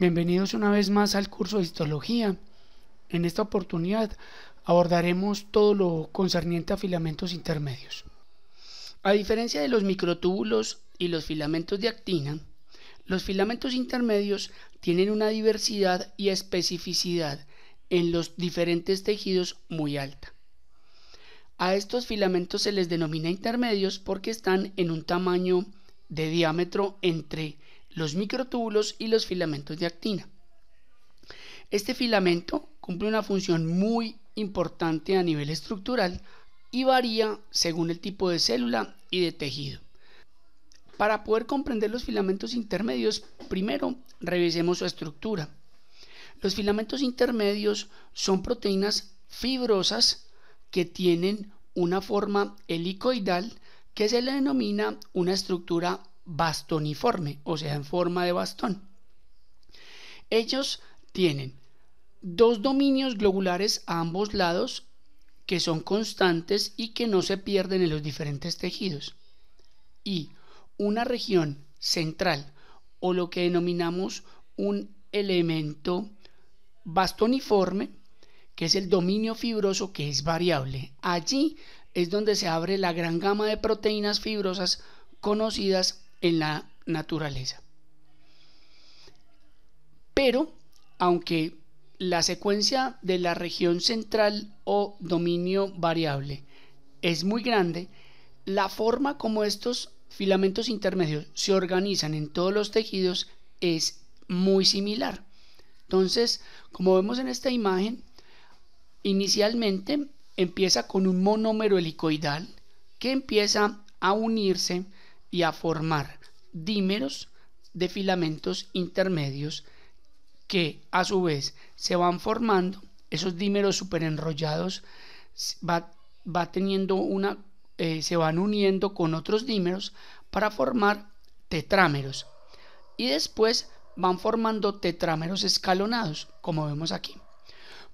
Bienvenidos una vez más al curso de histología. En esta oportunidad abordaremos todo lo concerniente a filamentos intermedios. A diferencia de los microtúbulos y los filamentos de actina, los filamentos intermedios tienen una diversidad y especificidad en los diferentes tejidos muy alta. A estos filamentos se les denomina intermedios porque están en un tamaño de diámetro entre los microtúbulos y los filamentos de actina. Este filamento cumple una función muy importante a nivel estructural y varía según el tipo de célula y de tejido. Para poder comprender los filamentos intermedios, primero revisemos su estructura. Los filamentos intermedios son proteínas fibrosas que tienen una forma helicoidal que se le denomina una estructura bastoniforme, o sea, en forma de bastón. Ellos tienen dos dominios globulares a ambos lados que son constantes y que no se pierden en los diferentes tejidos. Y una región central o lo que denominamos un elemento bastoniforme, que es el dominio fibroso que es variable. Allí es donde se abre la gran gama de proteínas fibrosas conocidas en la naturaleza. Pero, aunque la secuencia de la región central o dominio variable es muy grande, la forma como estos filamentos intermedios se organizan en todos los tejidos es muy similar. Entonces, como vemos en esta imagen, inicialmente empieza con un monómero helicoidal que empieza a unirse y a formar dímeros de filamentos intermedios que a su vez se van formando, esos dímeros superenrollados va, teniendo una, eh, se van uniendo con otros dímeros para formar tetrámeros y después van formando tetrámeros escalonados, como vemos aquí.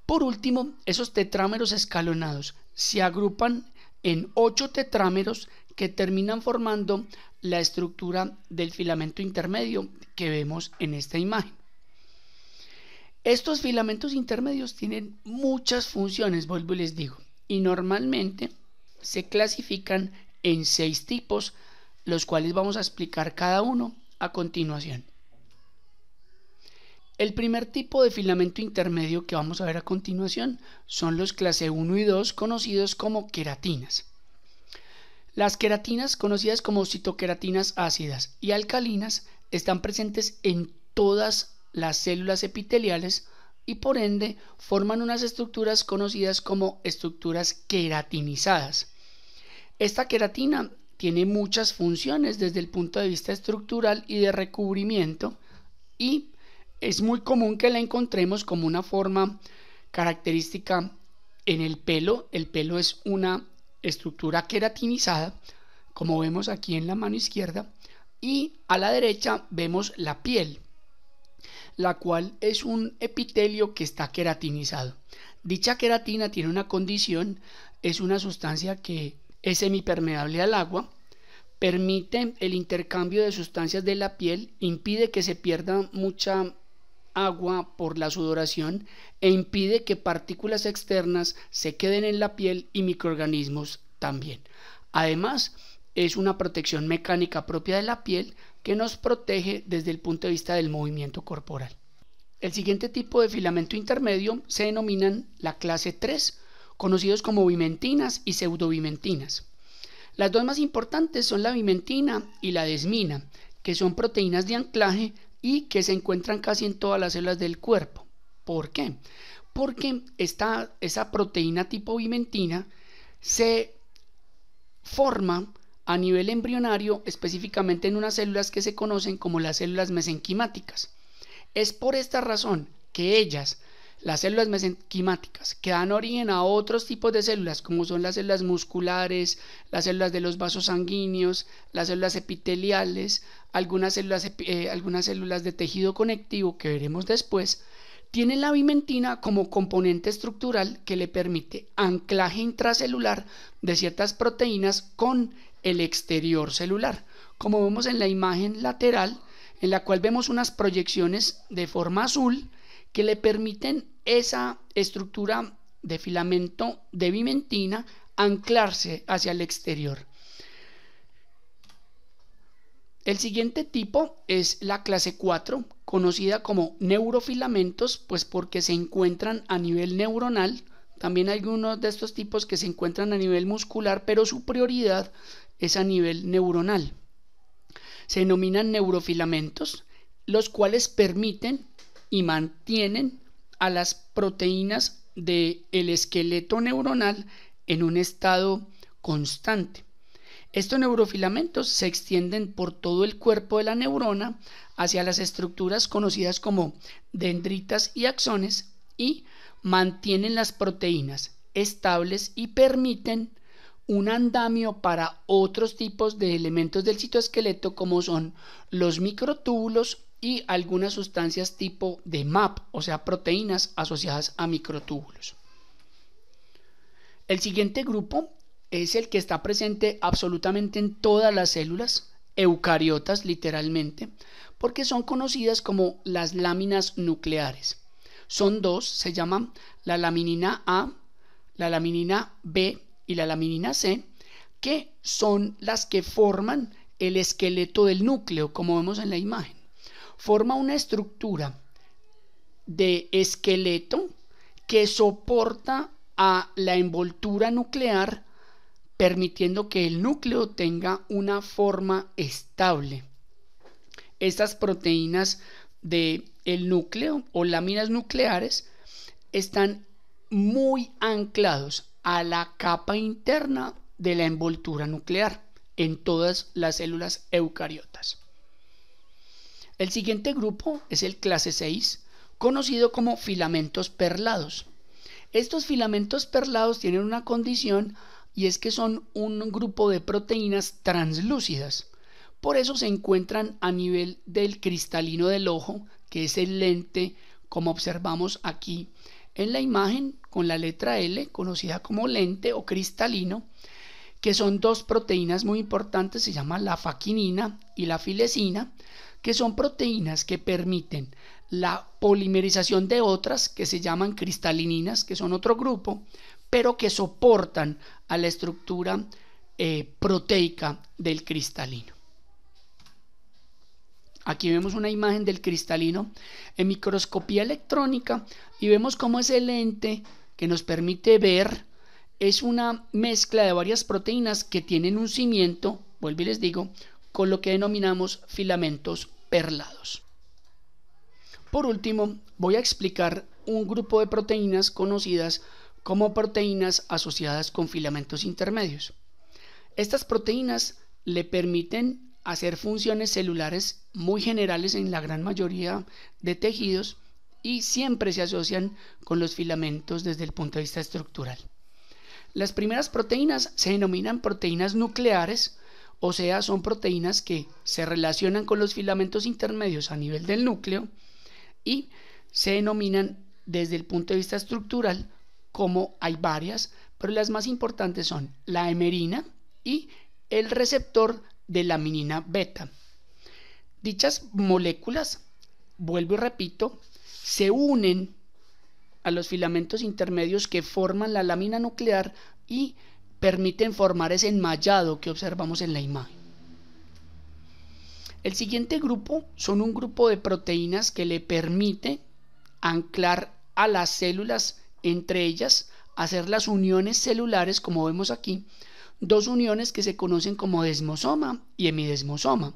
Por último, esos tetrámeros escalonados se agrupan en ocho tetrámeros que terminan formando la estructura del filamento intermedio que vemos en esta imagen. Estos filamentos intermedios tienen muchas funciones, vuelvo y les digo, y normalmente se clasifican en seis tipos, los cuales vamos a explicar cada uno a continuación. El primer tipo de filamento intermedio que vamos a ver a continuación son los clase 1 y 2 conocidos como queratinas. Las queratinas, conocidas como citoqueratinas ácidas y alcalinas, están presentes en todas las células epiteliales y por ende forman unas estructuras conocidas como estructuras queratinizadas. Esta queratina tiene muchas funciones desde el punto de vista estructural y de recubrimiento y es muy común que la encontremos como una forma característica en el pelo. El pelo es una estructura queratinizada, como vemos aquí en la mano izquierda, y a la derecha vemos la piel, la cual es un epitelio que está queratinizado. Dicha queratina tiene una condición, es una sustancia que es semipermeable al agua, permite el intercambio de sustancias de la piel, impide que se pierda mucha agua por la sudoración e impide que partículas externas se queden en la piel y microorganismos también. Además, es una protección mecánica propia de la piel que nos protege desde el punto de vista del movimiento corporal. El siguiente tipo de filamento intermedio se denominan la clase 3, conocidos como vimentinas y pseudovimentinas. Las dos más importantes son la vimentina y la desmina, que son proteínas de anclaje y que se encuentran casi en todas las células del cuerpo. ¿Por qué? Porque esta, esa proteína tipo vimentina se forma a nivel embrionario específicamente en unas células que se conocen como las células mesenquimáticas. Es por esta razón que ellas, las células mesenquimáticas, que dan origen a otros tipos de células, como son las células musculares, las células de los vasos sanguíneos, las células epiteliales, algunas células, eh, algunas células de tejido conectivo que veremos después, tienen la vimentina como componente estructural que le permite anclaje intracelular de ciertas proteínas con el exterior celular, como vemos en la imagen lateral, en la cual vemos unas proyecciones de forma azul que le permiten esa estructura de filamento de vimentina anclarse hacia el exterior. El siguiente tipo es la clase 4, conocida como neurofilamentos, pues porque se encuentran a nivel neuronal. También hay algunos de estos tipos que se encuentran a nivel muscular, pero su prioridad es a nivel neuronal. Se denominan neurofilamentos, los cuales permiten y mantienen a las proteínas del esqueleto neuronal en un estado constante. Estos neurofilamentos se extienden por todo el cuerpo de la neurona hacia las estructuras conocidas como dendritas y axones y mantienen las proteínas estables y permiten un andamio para otros tipos de elementos del citoesqueleto como son los microtúbulos y algunas sustancias tipo de MAP, o sea, proteínas asociadas a microtúbulos. El siguiente grupo es el que está presente absolutamente en todas las células, eucariotas literalmente, porque son conocidas como las láminas nucleares. Son dos, se llaman la laminina A, la laminina B y la laminina C, que son las que forman el esqueleto del núcleo, como vemos en la imagen forma una estructura de esqueleto que soporta a la envoltura nuclear permitiendo que el núcleo tenga una forma estable. Estas proteínas del el núcleo o láminas nucleares están muy anclados a la capa interna de la envoltura nuclear en todas las células eucariotas. El siguiente grupo es el clase 6, conocido como filamentos perlados. Estos filamentos perlados tienen una condición y es que son un grupo de proteínas translúcidas. Por eso se encuentran a nivel del cristalino del ojo, que es el lente, como observamos aquí en la imagen, con la letra L, conocida como lente o cristalino, que son dos proteínas muy importantes, se llama la faquinina y la filecina, que son proteínas que permiten la polimerización de otras que se llaman cristalininas, que son otro grupo, pero que soportan a la estructura eh, proteica del cristalino. Aquí vemos una imagen del cristalino en microscopía electrónica y vemos cómo ese lente que nos permite ver es una mezcla de varias proteínas que tienen un cimiento, vuelvo y les digo, con lo que denominamos filamentos perlados. Por último, voy a explicar un grupo de proteínas conocidas como proteínas asociadas con filamentos intermedios. Estas proteínas le permiten hacer funciones celulares muy generales en la gran mayoría de tejidos y siempre se asocian con los filamentos desde el punto de vista estructural. Las primeras proteínas se denominan proteínas nucleares o sea, son proteínas que se relacionan con los filamentos intermedios a nivel del núcleo y se denominan desde el punto de vista estructural como hay varias, pero las más importantes son la emerina y el receptor de laminina beta. Dichas moléculas, vuelvo y repito, se unen a los filamentos intermedios que forman la lámina nuclear y permiten formar ese enmallado que observamos en la imagen. El siguiente grupo son un grupo de proteínas que le permite anclar a las células entre ellas, hacer las uniones celulares como vemos aquí, dos uniones que se conocen como desmosoma y hemidesmosoma.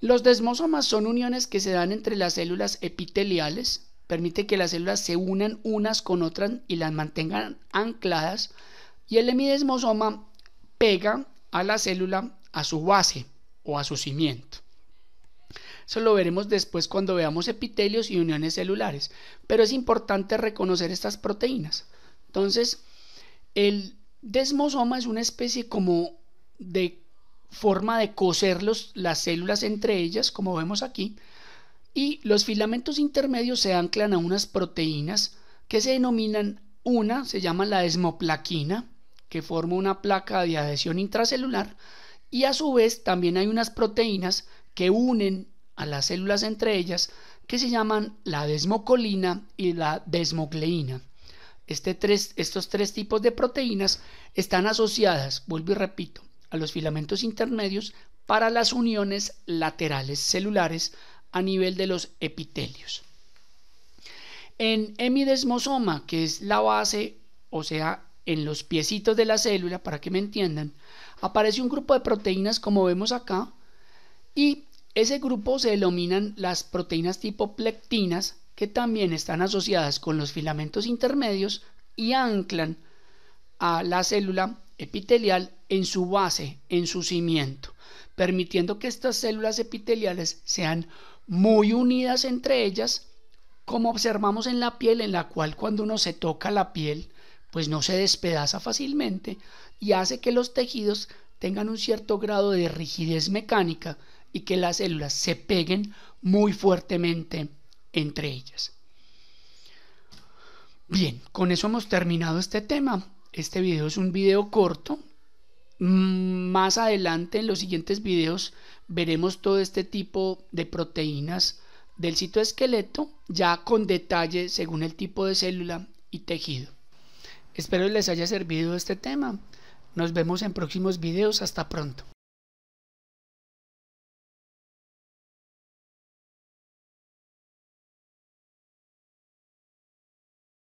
Los desmosomas son uniones que se dan entre las células epiteliales, permite que las células se unan unas con otras y las mantengan ancladas y el hemidesmosoma pega a la célula a su base o a su cimiento. Eso lo veremos después cuando veamos epitelios y uniones celulares, pero es importante reconocer estas proteínas. Entonces, el desmosoma es una especie como de forma de coser las células entre ellas, como vemos aquí, y los filamentos intermedios se anclan a unas proteínas que se denominan una, se llama la desmoplaquina, que forma una placa de adhesión intracelular y a su vez también hay unas proteínas que unen a las células entre ellas que se llaman la desmocolina y la desmogleína. Este estos tres tipos de proteínas están asociadas, vuelvo y repito, a los filamentos intermedios para las uniones laterales celulares a nivel de los epitelios. En hemidesmosoma, que es la base, o sea, en los piecitos de la célula, para que me entiendan, aparece un grupo de proteínas como vemos acá y ese grupo se denominan las proteínas tipo plectinas que también están asociadas con los filamentos intermedios y anclan a la célula epitelial en su base, en su cimiento, permitiendo que estas células epiteliales sean muy unidas entre ellas, como observamos en la piel, en la cual cuando uno se toca la piel pues no se despedaza fácilmente y hace que los tejidos tengan un cierto grado de rigidez mecánica y que las células se peguen muy fuertemente entre ellas. Bien, con eso hemos terminado este tema. Este video es un video corto. Mm, más adelante en los siguientes videos veremos todo este tipo de proteínas del citoesqueleto ya con detalle según el tipo de célula y tejido. Espero les haya servido este tema. Nos vemos en próximos videos. Hasta pronto.